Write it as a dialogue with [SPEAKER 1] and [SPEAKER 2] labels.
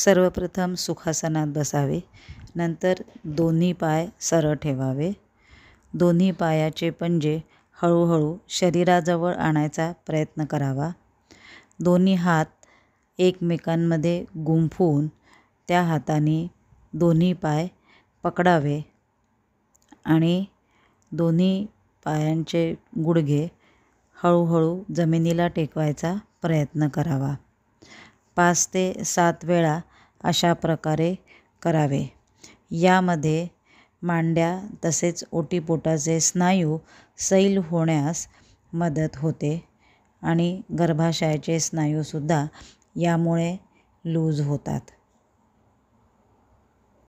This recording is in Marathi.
[SPEAKER 1] सर्वप्रथम सुखासनात बसावे नंतर दोन्ही पाय सरळ ठेवावे दोन्ही पायाचे पंजे हळूहळू शरीराजवळ आणायचा प्रयत्न करावा दोन्ही हात एकमेकांमध्ये गुंफवून त्या हाताने दोन्ही पाय पकडावे आणि दोन्ही पायांचे गुडघे हळूहळू जमिनीला टेकवायचा प्रयत्न करावा पाच ते सात वेळा अशा प्रकारे करावे यामध्ये मांड्या तसेच ओटीपोटाचे स्नायू सैल होण्यास मदत होते आणि गर्भाशयाचे स्नायूसुद्धा यामुळे लूज होतात